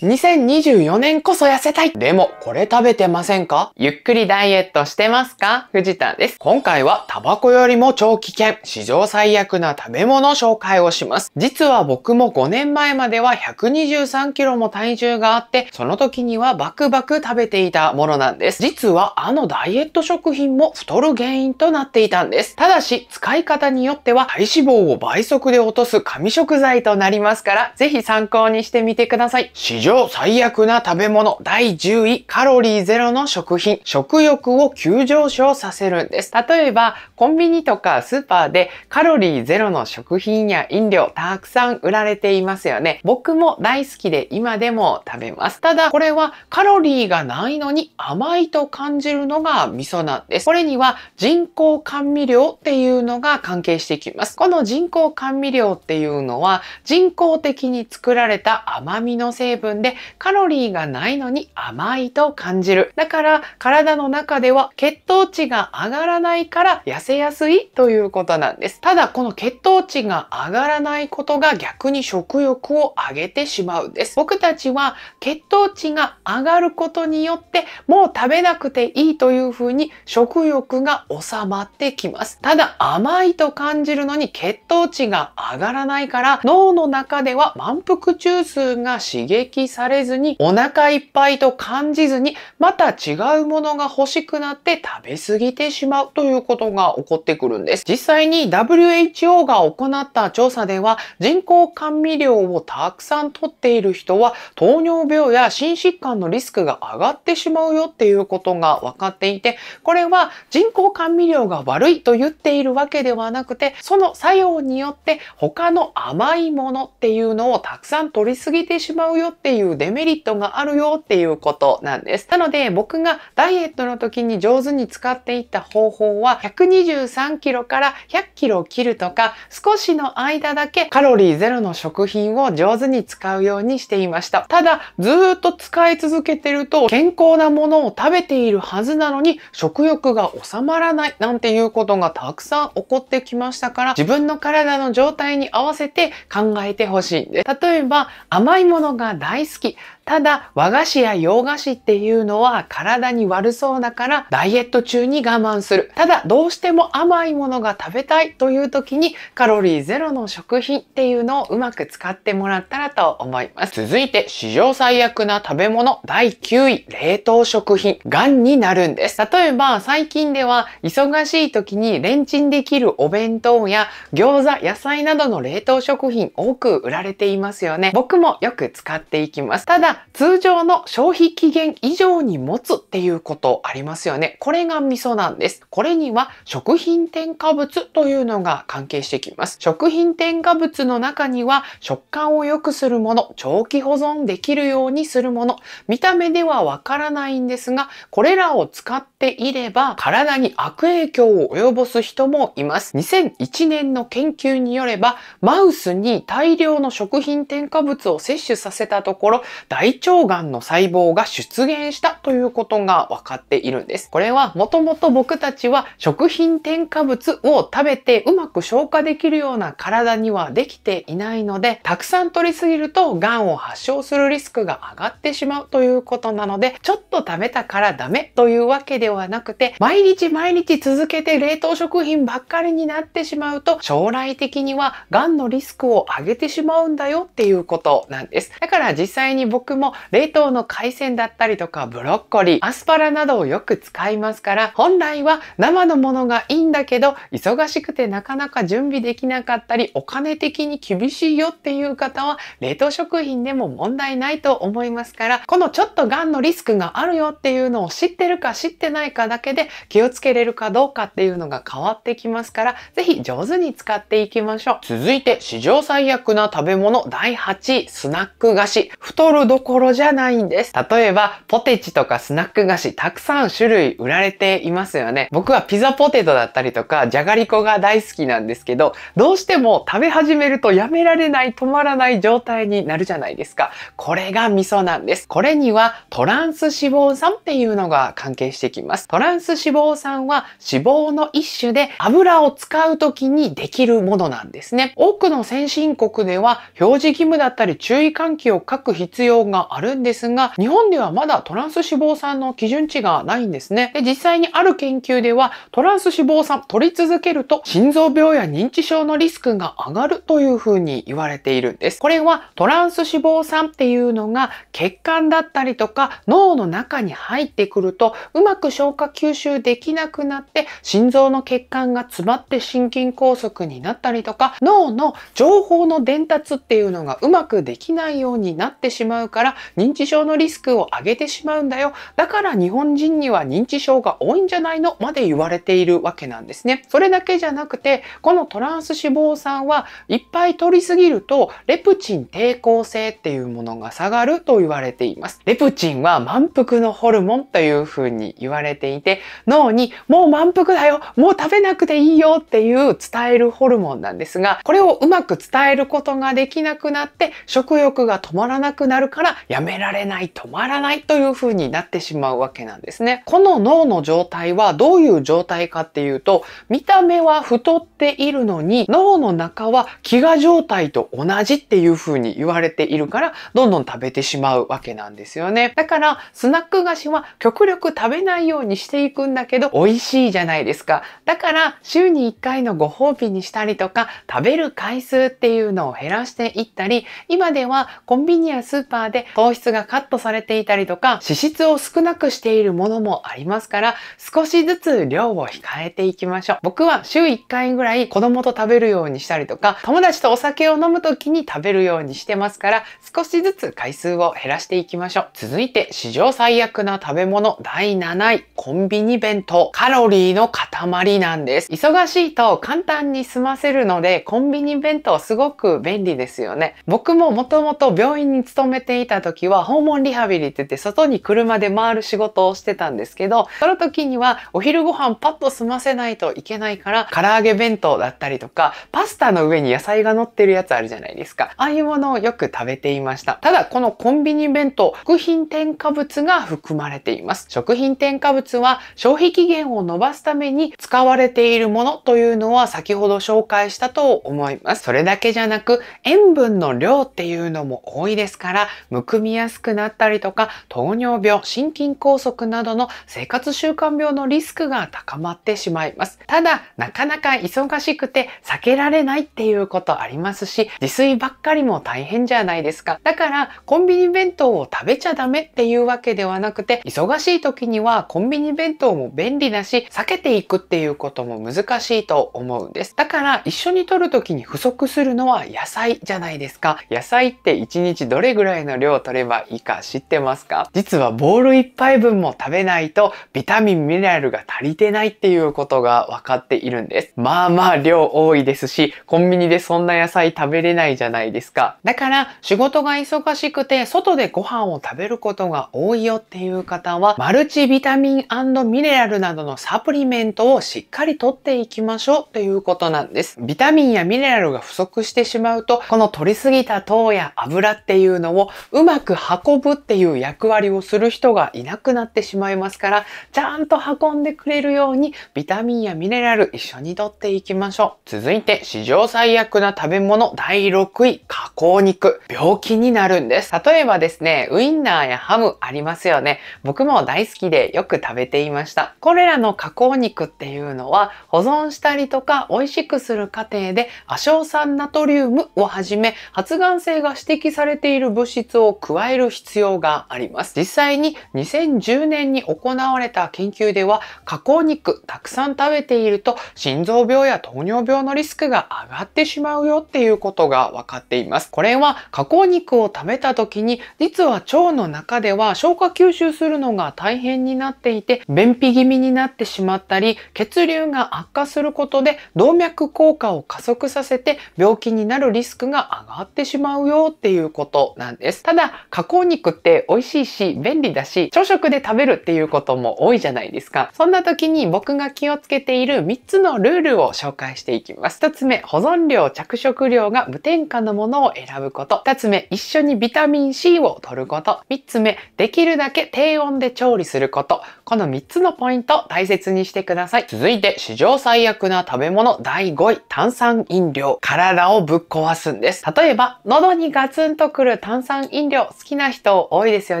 2024年こそ痩せたいでも、これ食べてませんかゆっくりダイエットしてますか藤田です。今回はタバコよりも超危険、史上最悪な食べ物紹介をします。実は僕も5年前までは123キロも体重があって、その時にはバクバク食べていたものなんです。実はあのダイエット食品も太る原因となっていたんです。ただし、使い方によっては体脂肪を倍速で落とす紙食材となりますから、ぜひ参考にしてみてください。上最悪な食べ物第10位カロリーゼロの食品食欲を急上昇させるんです例えばコンビニとかスーパーでカロリーゼロの食品や飲料たくさん売られていますよね僕も大好きで今でも食べますただこれはカロリーがないのに甘いと感じるのが味噌なんですこれには人工甘味料っていうのが関係してきますこの人工甘味料っていうのは人工的に作られた甘みの成分分でカロリーがないのに甘いと感じる。だから体の中では血糖値が上がらないから痩せやすいということなんです。ただこの血糖値が上がらないことが逆に食欲を上げてしまうんです。僕たちは血糖値が上がることによってもう食べなくていいというふうに食欲が収まってきます。ただ甘いと感じるのに血糖値が上がらないから脳の中では満腹中枢が刺激きされずに、お腹いっぱいと感じずに、また違うものが欲しくなって食べ過ぎてしまうということが起こってくるんです。実際に WHO が行った調査では、人工甘味料をたくさん取っている人は、糖尿病や心疾患のリスクが上がってしまうよっていうことが分かっていて、これは人工甘味料が悪いと言っているわけではなくて、その作用によって他の甘いものっていうのをたくさん取りすぎてしまうよってっていうデメリットがあるよっていうことなんです。なので僕がダイエットの時に上手に使っていった方法は123キロから100キロを切るとか少しの間だけカロリーゼロの食品を上手に使うようにしていました。ただずっと使い続けてると健康なものを食べているはずなのに食欲が収まらないなんていうことがたくさん起こってきましたから自分の体の状態に合わせて考えてほしいんです。例えば甘いものが大大好きただ、和菓子や洋菓子っていうのは体に悪そうだからダイエット中に我慢する。ただ、どうしても甘いものが食べたいという時にカロリーゼロの食品っていうのをうまく使ってもらったらと思います。続いて、史上最悪な食べ物第9位、冷凍食品。癌になるんです。例えば、最近では忙しい時にレンチンできるお弁当や餃子、野菜などの冷凍食品多く売られていますよね。僕もよく使っていきます。ただ、通常の消費期限以上に持つっていうことありますよね。これが味噌なんです。これには食品添加物というのが関係してきます。食品添加物の中には食感を良くするもの、長期保存できるようにするもの、見た目ではわからないんですが、これらを使っていれば体に悪影響を及ぼす人もいます。2001年の研究によれば、マウスに大量の食品添加物を摂取させたところ、大大腸がんの細胞が出現したということが分かっているんです。これはもともと僕たちは食品添加物を食べてうまく消化できるような体にはできていないので、たくさん取りすぎるとがんを発症するリスクが上がってしまうということなので、ちょっと食べたからダメというわけではなくて、毎日毎日続けて冷凍食品ばっかりになってしまうと、将来的にはがんのリスクを上げてしまうんだよっていうことなんです。だから実際に僕食も冷凍の海鮮だったりとかブロッコリー、アスパラなどをよく使いますから、本来は生のものがいいんだけど、忙しくてなかなか準備できなかったり、お金的に厳しいよっていう方は、冷凍食品でも問題ないと思いますから、このちょっとがんのリスクがあるよっていうのを知ってるか知ってないかだけで気をつけれるかどうかっていうのが変わってきますから、ぜひ上手に使っていきましょう。続いて、史上最悪な食べ物第8位、スナック菓子。太るどころじゃないんです。例えば、ポテチとかスナック菓子、たくさん種類売られていますよね。僕はピザポテトだったりとか、じゃがりこが大好きなんですけど、どうしても食べ始めるとやめられない、止まらない状態になるじゃないですか。これが味噌なんです。これにはトランス脂肪酸っていうのが関係してきます。トランス脂肪酸は脂肪の一種で油を使う時にできるものなんですね。多くの先進国では表示義務だったり注意喚起を書く必要ががあるんですが、日本ではまだトランス脂肪酸の基準値がないんですね。で、実際にある研究では、トランス脂肪酸取り続けると、心臓病や認知症のリスクが上がるというふうに言われているんです。これは、トランス脂肪酸っていうのが、血管だったりとか、脳の中に入ってくると、うまく消化吸収できなくなって、心臓の血管が詰まって心筋梗塞になったりとか、脳の情報の伝達っていうのがうまくできないようになってしまうから、から認知症のリスクを上げてしまうんだよ。だから日本人には認知症が多いんじゃないのまで言われているわけなんですね。それだけじゃなくて、このトランス脂肪酸はいっぱい取りすぎると、レプチン抵抗性っていうものが下がると言われています。レプチンは満腹のホルモンというふうに言われていて、脳にもう満腹だよもう食べなくていいよっていう伝えるホルモンなんですが、これをうまく伝えることができなくなって、食欲が止まらなくなるからやめられない、止まらないという風になってしまうわけなんですね。この脳の状態はどういう状態かっていうと、見た目は太っているのに、脳の中は飢餓状態と同じっていう風に言われているから、どんどん食べてしまうわけなんですよね。だから、スナック菓子は極力食べないようにしていくんだけど、美味しいじゃないですか。だから、週に1回のご褒美にしたりとか、食べる回数っていうのを減らしていったり、今ではコンビニやスーパーで糖質がカットされていたりとか、脂質を少なくしているものもありますから、少しずつ量を控えていきましょう。僕は週1回ぐらい子供と食べるようにしたりとか、友達とお酒を飲む時に食べるようにしてますから、少しずつ回数を減らしていきましょう。続いて、史上最悪な食べ物第7位、コンビニ弁当。カロリーの塊なんです。忙しいと簡単に済ませるので、コンビニ弁当すごく便利ですよね。僕ももともと病院に勤めていたた時は訪問リハビリって言って外に車で回る仕事をしてたんですけど、その時にはお昼ご飯パッと済ませないといけないから、唐揚げ弁当だったりとか、パスタの上に野菜が乗ってるやつあるじゃないですか。ああいうものをよく食べていました。ただ、このコンビニ弁当、食品添加物が含まれています。食品添加物は消費期限を伸ばすために使われているものというのは先ほど紹介したと思います。それだけじゃなく、塩分の量っていうのも多いですから、むくみやすくなったりとか、糖尿病、心筋梗塞などの生活習慣病のリスクが高まってしまいます。ただ、なかなか忙しくて避けられないっていうことありますし、自炊ばっかりも大変じゃないですか。だから、コンビニ弁当を食べちゃダメっていうわけではなくて、忙しい時にはコンビニ弁当も便利だし、避けていくっていうことも難しいと思うんです。だから、一緒に摂る時に不足するのは野菜じゃないですか。野菜って1日どれぐらいの量を取ればいいか知ってますか実はボール1杯分も食べないとビタミンミネラルが足りてないっていうことが分かっているんです。まあまあ量多いですし、コンビニでそんな野菜食べれないじゃないですか。だから仕事が忙しくて外でご飯を食べることが多いよっていう方は、マルチビタミンミネラルなどのサプリメントをしっかりとっていきましょうということなんです。ビタミンやミネラルが不足してしまうと、この取りすぎた糖や油っていうのをうまく運ぶっていう役割をする人がいなくなってしまいますから、ちゃんと運んでくれるようにビタミンやミネラル一緒に取っていきましょう。続いて、史上最悪な食べ物第6位、加工肉。病気になるんです。例えばですね、ウインナーやハムありますよね。僕も大好きでよく食べていました。これらの加工肉っていうのは、保存したりとか美味しくする過程で、亜硝酸ナトリウムをはじめ、発がん性が指摘されている物質をを加える必要があります。実際に2010年に行われた研究では加工肉たくさん食べていると心臓病や糖尿病のリスクが上がってしまうよっていうことが分かっています。これは加工肉を食べた時に実は腸の中では消化吸収するのが大変になっていて便秘気味になってしまったり血流が悪化することで動脈硬化を加速させて病気になるリスクが上がってしまうよっていうことなんです。ただ、加工肉って美味しいし、便利だし、朝食で食べるっていうことも多いじゃないですか。そんな時に僕が気をつけている3つのルールを紹介していきます。1つ目、保存量、着色料が無添加のものを選ぶこと。2つ目、一緒にビタミン C を取ること。3つ目、できるだけ低温で調理すること。この3つのポイント、大切にしてください。続いて、史上最悪な食べ物第5位、炭酸飲料。体をぶっ壊すんです。例えば、喉にガツンとくる炭酸飲料飲料好きな人多いですよ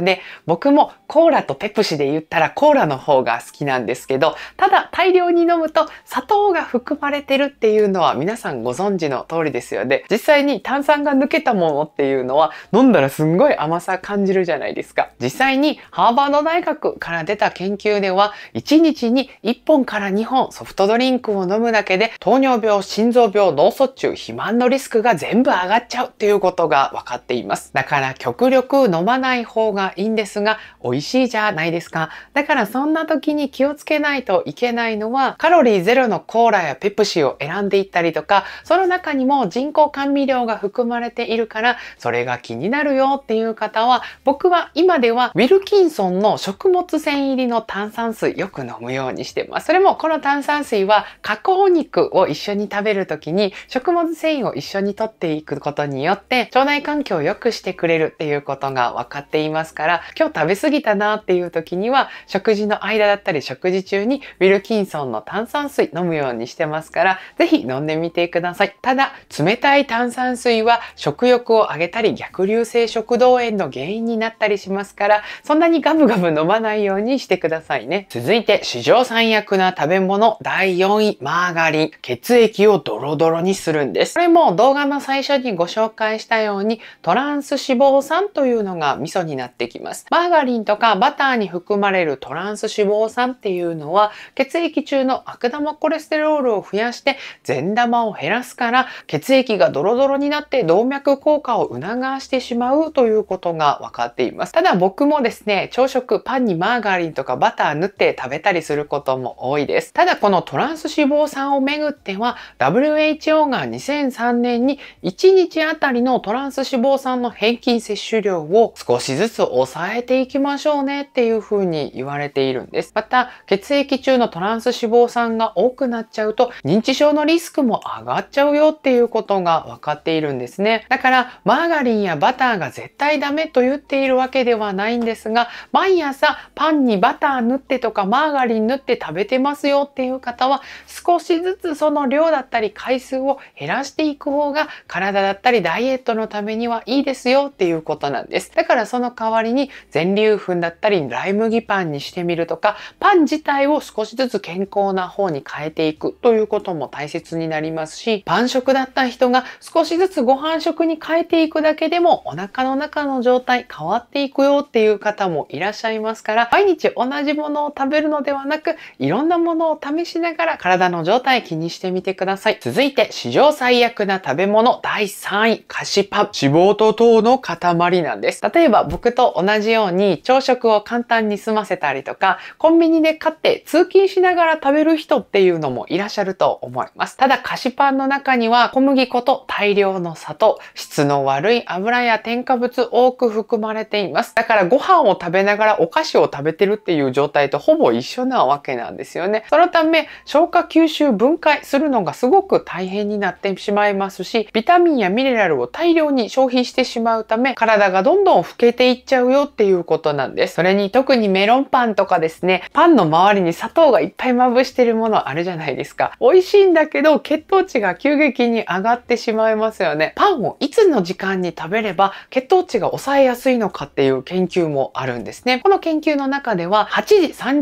ね。僕もコーラとペプシで言ったらコーラの方が好きなんですけど、ただ大量に飲むと砂糖が含まれてるっていうのは皆さんご存知の通りですよね。実際に炭酸が抜けたものっていうのは飲んだらすんごい甘さ感じるじゃないですか。実際にハーバード大学から出た研究では1日に1本から2本ソフトドリンクを飲むだけで糖尿病、心臓病、脳卒中、肥満のリスクが全部上がっちゃうっていうことが分かっています。だから極力飲まない方がいいんですが、美味しいじゃないですか。だからそんな時に気をつけないといけないのは、カロリーゼロのコーラやペプシを選んでいったりとか、その中にも人工甘味料が含まれているから、それが気になるよっていう方は、僕は今ではウィルキンソンの食物繊維入りの炭酸水よく飲むようにしてます。それもこの炭酸水は加工肉を一緒に食べる時に食物繊維を一緒に摂っていくことによって腸内環境を良くしてくれるっていうことが分かっていますから、今日食べ過ぎたなっていう時には、食事の間だったり食事中にウィルキンソンの炭酸水飲むようにしてますから、是非飲んでみてください。ただ、冷たい炭酸水は食欲を上げたり逆流性食道炎の原因になったりしますから、そんなにガブガブ飲まないようにしてくださいね。続いて、史上最悪な食べ物第4位、マーガリン。血液をドロドロにするんです。これも動画の最初にご紹介したように、トランス脂肪肪酸というのが味噌になってきます。マーガリンとかバターに含まれるトランス脂肪酸っていうのは血液中の悪玉コレステロールを増やして善玉を減らすから血液がドロドロになって動脈硬化を促してしまうということが分かっています。ただ僕もですね、朝食パンにマーガリンとかバター塗って食べたりすることも多いです。ただこのトランス脂肪酸をめぐっては WHO が2003年に1日あたりのトランス脂肪酸の平均摂摂取量を少しずつ抑えていきましょうねっていう風に言われているんです。また、血液中のトランス脂肪酸が多くなっちゃうと認知症のリスクも上がっちゃうよっていうことが分かっているんですね。だから、マーガリンやバターが絶対ダメと言っているわけではないんですが、毎朝パンにバター塗ってとかマーガリン塗って食べてますよっていう方は、少しずつその量だったり回数を減らしていく方が体だったりダイエットのためにはいいですよっていういうことなんです。だからその代わりに全粒粉だったりライ麦パンにしてみるとか、パン自体を少しずつ健康な方に変えていくということも大切になりますし、パン食だった人が少しずつご飯食に変えていくだけでもお腹の中の状態変わっていくよっていう方もいらっしゃいますから、毎日同じものを食べるのではなく、いろんなものを試しながら体の状態気にしてみてください。続いて、史上最悪な食べ物第3位、菓子パン。脂肪と糖の塊。まりなんです。例えば僕と同じように朝食を簡単に済ませたりとか、コンビニで買って通勤しながら食べる人っていうのもいらっしゃると思います。ただ菓子パンの中には小麦粉と大量の砂糖、質の悪い油や添加物多く含まれています。だからご飯を食べながらお菓子を食べてるっていう状態とほぼ一緒なわけなんですよね。そのため消化吸収分解するのがすごく大変になってしまいますし、ビタミンやミネラルを大量に消費してしまうため体がどんどん老けていっちゃうよっていうことなんです。それに特にメロンパンとかですね、パンの周りに砂糖がいっぱいまぶしてるものあるじゃないですか。美味しいんだけど、血糖値が急激に上がってしまいますよね。パンをいつの時間に食べれば血糖値が抑えやすいのかっていう研究もあるんですね。この研究の中では、8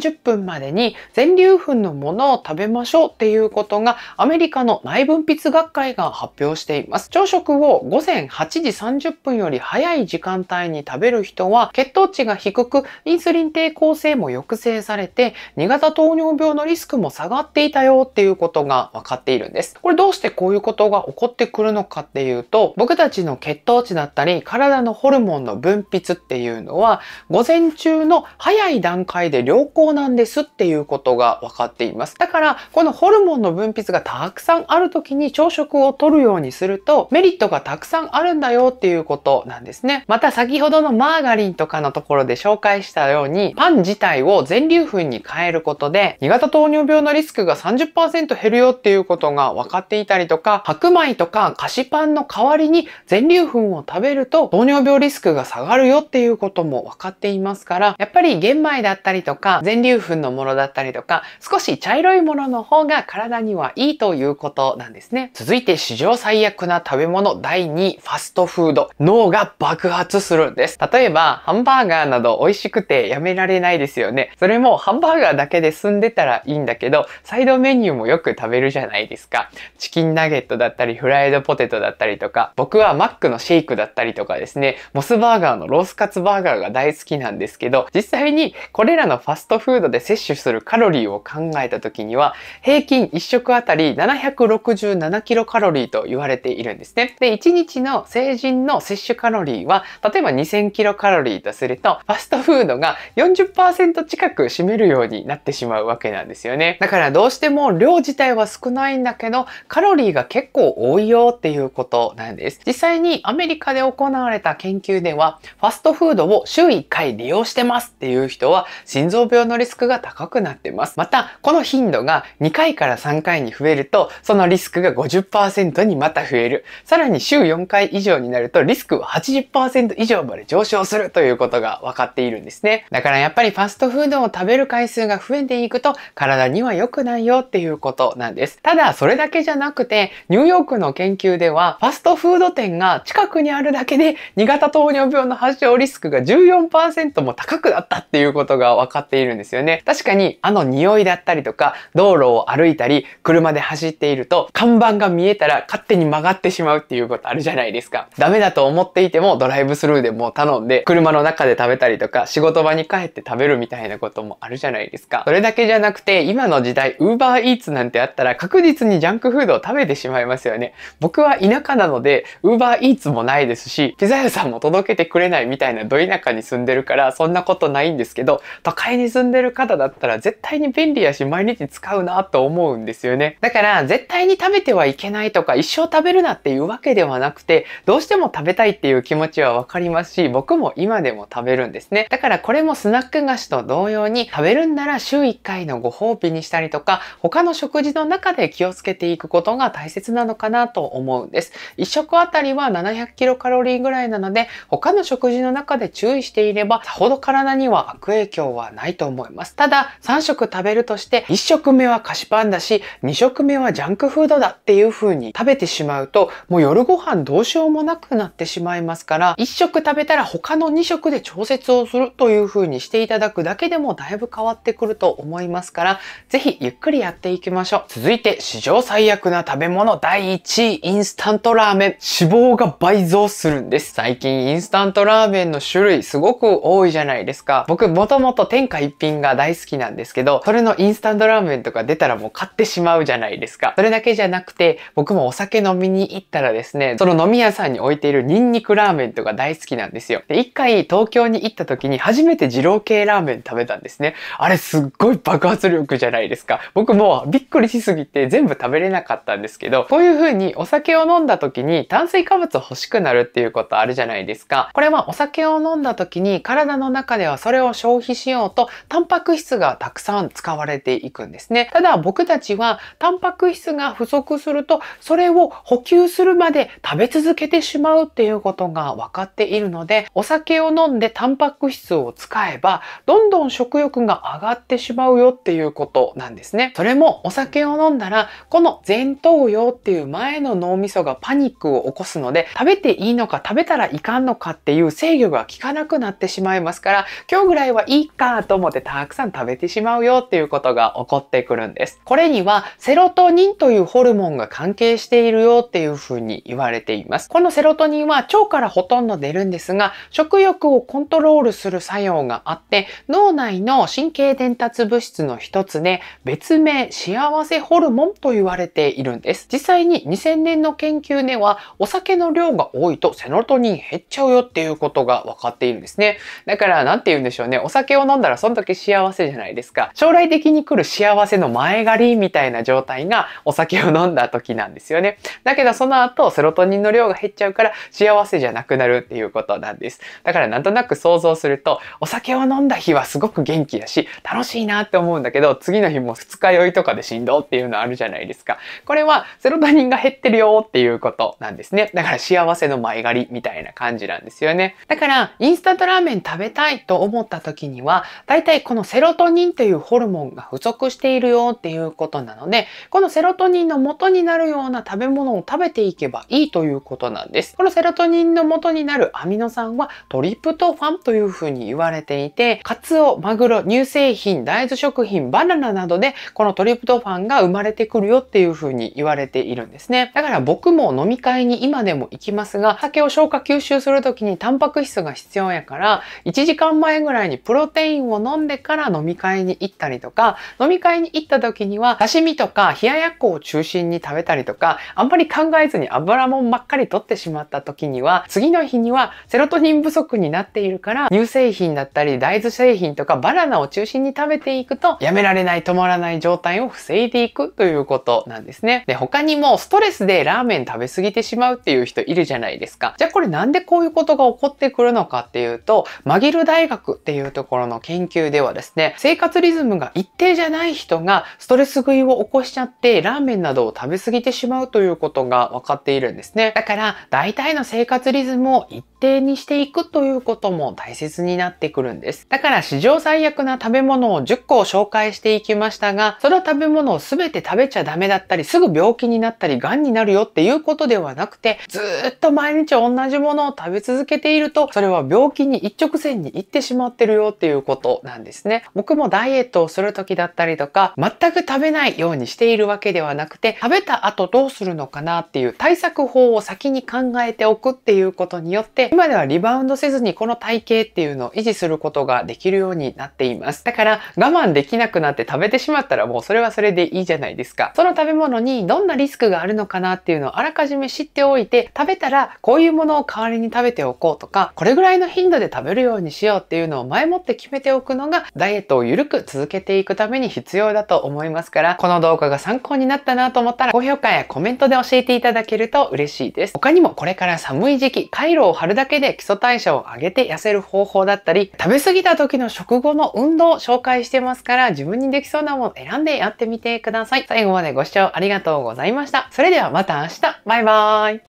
時30分までに全粒粉のものを食べましょうっていうことが、アメリカの内分泌学会が発表しています。朝食を午前8時30分より早早い時間帯に食べる人は血糖値が低くインスリン抵抗性も抑制されて2型糖尿病のリスクも下がっていたよっていうことが分かっているんです。これどうしてこういうことが起こってくるのかっていうと僕たちの血糖値だったり体のホルモンの分泌っていうのは午前中の早い段階で良好なんですっていうことが分かっています。だからこのホルモンの分泌がたくさんある時に朝食をとるようにするとメリットがたくさんあるんだよっていうことなんですですね。また先ほどのマーガリンとかのところで紹介したように、パン自体を全粒粉に変えることで、2型糖尿病のリスクが30%減るよっていうことが分かっていたりとか、白米とか菓子パンの代わりに全粒粉を食べると糖尿病リスクが下がるよっていうことも分かっていますから、やっぱり玄米だったりとか、全粒粉のものだったりとか、少し茶色いものの方が体にはいいということなんですね。続いて史上最悪な食べ物第2ファストフード。脳がバ爆発するんです。例えば、ハンバーガーなど美味しくてやめられないですよね。それもハンバーガーだけで済んでたらいいんだけど、サイドメニューもよく食べるじゃないですか。チキンナゲットだったり、フライドポテトだったりとか、僕はマックのシェイクだったりとかですね、モスバーガーのロースカツバーガーが大好きなんですけど、実際にこれらのファストフードで摂取するカロリーを考えた時には、平均1食あたり767キロカロリーと言われているんですね。で、1日の成人の摂取カロリーリーは、例えば2000キロカロリーとすると、ファストフードが40%近く占めるようになってしまうわけなんですよね。だからどうしても量自体は少ないんだけど、カロリーが結構多いよっていうことなんです。実際にアメリカで行われた研究では、ファストフードを週1回利用してますっていう人は、心臓病のリスクが高くなってます。また、この頻度が2回から3回に増えると、そのリスクが50%にまた増える。さらに週4回以上になると、リスクは80% 80%以上まで上昇するということが分かっているんですね。だからやっぱりファストフードを食べる回数が増えていくと体には良くないよっていうことなんです。ただそれだけじゃなくてニューヨークの研究ではファストフード店が近くにあるだけで2型糖尿病の発症リスクが14%も高くなったっていうことが分かっているんですよね。確かにあの匂いだったりとか道路を歩いたり車で走っていると看板が見えたら勝手に曲がってしまうっていうことあるじゃないですか。ダメだと思っていてもドライブスルーでも頼んで、車の中で食べたりとか、仕事場に帰って食べるみたいなこともあるじゃないですか。それだけじゃなくて、今の時代、ウーバーイーツなんてあったら確実にジャンクフードを食べてしまいますよね。僕は田舎なので、ウーバーイーツもないですし、ピザ屋さんも届けてくれないみたいなど田舎に住んでるから、そんなことないんですけど、都会に住んでる方だったら絶対に便利やし、毎日使うなと思うんですよね。だから、絶対に食べてはいけないとか、一生食べるなっていうわけではなくて、どうしても食べたいっていう気持ち持ちはわかりますし、僕も今でも食べるんですね。だからこれもスナック菓子と同様に食べるんなら週1回のご褒美にしたりとか、他の食事の中で気をつけていくことが大切なのかなと思うんです。1食あたりは700キロカロリーぐらいなので、他の食事の中で注意していれば、さほど体には悪影響はないと思います。ただ、3食食べるとして、1食目は菓子パンだし、2食目はジャンクフードだっていう風に食べてしまうと、もう夜ご飯どうしようもなくなってしまいますから、1食食べたら他の2食で調節をするという風にしていただくだけでもだいぶ変わってくると思いますから、ぜひゆっくりやっていきましょう。続いて、史上最悪な食べ物第1位、インスタントラーメン。脂肪が倍増するんです。最近インスタントラーメンの種類すごく多いじゃないですか。僕もともと天下一品が大好きなんですけど、それのインスタントラーメンとか出たらもう買ってしまうじゃないですか。それだけじゃなくて、僕もお酒飲みに行ったらですね、その飲み屋さんに置いているニンニクラーメンメンとか大好きなんですよ。で、一回東京に行った時に初めて二郎系ラーメン食べたんですね。あれすっごい爆発力じゃないですか。僕もびっくりしすぎて全部食べれなかったんですけど、こういう風にお酒を飲んだ時に炭水化物欲しくなるっていうことあるじゃないですか。これはお酒を飲んだ時に体の中ではそれを消費しようと、タンパク質がたくさん使われていくんですね。ただ僕たちはタンパク質が不足すると、それを補給するまで食べ続けてしまうっていうことが分かっているので、お酒を飲んでタンパク質を使えば、どんどん食欲が上がってしまうよっていうことなんですね。それもお酒を飲んだら、この前頭葉っていう前の脳みそがパニックを起こすので、食べていいのか食べたらいかんのかっていう制御が効かなくなってしまいますから、今日ぐらいはいいかと思ってたくさん食べてしまうよっていうことが起こってくるんです。これにはセロトニンというホルモンが関係しているよっていうふうに言われています。このセロトニンは腸からほとんど出るんですが、食欲をコントロールする作用があって、脳内の神経伝達物質の一つで、別名幸せホルモンと言われているんです。実際に2000年の研究では、お酒の量が多いとセロトニン減っちゃうよっていうことが分かっているんですね。だから何て言うんでしょうね。お酒を飲んだらそんだけ幸せじゃないですか。将来的に来る幸せの前借りみたいな状態がお酒を飲んだ時なんですよね。だけどその後セロトニンの量が減っちゃうから幸せじゃなくくなるっていうことなんです。だからなんとなく想像すると、お酒を飲んだ日はすごく元気だし、楽しいなって思うんだけど、次の日も二日酔いとかでしんどっていうのあるじゃないですか。これはセロトニンが減ってるよっていうことなんですね。だから幸せの前借りみたいな感じなんですよね。だから、インスタントラーメン食べたいと思った時には、大体このセロトニンというホルモンが不足しているよっていうことなので、このセロトニンの元になるような食べ物を食べていけばいいということなんです。このセロトニンの元になるアミノ酸はトリプトファンというふうに言われていて、カツオ、マグロ、乳製品、大豆食品、バナナなどでこのトリプトファンが生まれてくるよっていうふうに言われているんですね。だから僕も飲み会に今でも行きますが、酒を消化吸収するときにタンパク質が必要やから、1時間前ぐらいにプロテインを飲んでから飲み会に行ったりとか、飲み会に行った時には刺身とか冷ややっこを中心に食べたりとか、あんまり考えずに油もんばっかり取ってしまった時には、次の日にはセロトニン不足になっているから乳製品だったり大豆製品とかバナナを中心に食べていくとやめられない止まらない状態を防いでいくということなんですね。で他にもストレスでラーメン食べ過ぎてしまうっていう人いるじゃないですか。じゃあこれなんでこういうことが起こってくるのかっていうとマギル大学っていうところの研究ではですね生活リズムが一定じゃない人がストレス食いを起こしちゃってラーメンなどを食べ過ぎてしまうということが分かっているんですね。だから大体の生活リズムズも一定にしていくということも大切になってくるんです。だから史上最悪な食べ物を10個を紹介していきましたが、その食べ物を全て食べちゃダメだったり、すぐ病気になったり、癌になるよっていうことではなくて、ずっと毎日同じものを食べ続けていると、それは病気に一直線に行ってしまってるよっていうことなんですね。僕もダイエットをする時だったりとか、全く食べないようにしているわけではなくて、食べた後どうするのかなっていう対策法を先に考えておくっていうことによって、今ではリバウンドせずにこの体型っていうのを維持することができるようになっています。だから我慢できなくなって食べてしまったらもうそれはそれでいいじゃないですか。その食べ物にどんなリスクがあるのかなっていうのをあらかじめ知っておいて、食べたらこういうものを代わりに食べておこうとか、これぐらいの頻度で食べるようにしようっていうのを前もって決めておくのが、ダイエットを緩く続けていくために必要だと思いますから、この動画が参考になったなと思ったら、高評価やコメントで教えていただけると嬉しいです。他にもこれから寒い時期、回路を貼るだけで基礎代謝を上げて痩せる方法だったり、食べ過ぎた時の食後の運動を紹介してますから、自分にできそうなもの選んでやってみてください。最後までご視聴ありがとうございました。それではまた明日。バイバーイ。